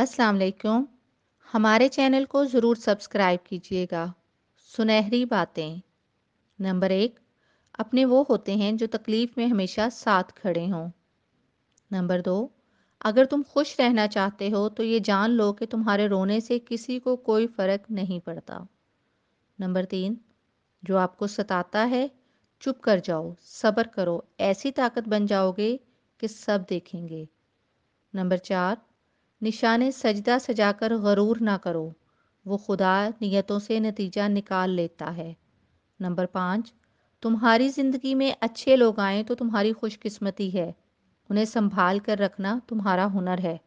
अस्सलाम वालेकुम हमारे चैनल को ज़रूर सब्सक्राइब कीजिएगा सुनहरी बातें नंबर एक अपने वो होते हैं जो तकलीफ़ में हमेशा साथ खड़े हों नंबर दो अगर तुम खुश रहना चाहते हो तो ये जान लो कि तुम्हारे रोने से किसी को कोई फ़र्क नहीं पड़ता नंबर तीन जो आपको सताता है चुप कर जाओ सब्र करो ऐसी ताकत बन जाओगे कि सब देखेंगे नंबर चार निशान सजदा सजाकर गरूर ना करो वो खुदा नियतों से नतीजा निकाल लेता है नंबर पाँच तुम्हारी ज़िंदगी में अच्छे लोग आएँ तो तुम्हारी खुशकस्मती है उन्हें संभाल कर रखना तुम्हारा हुनर है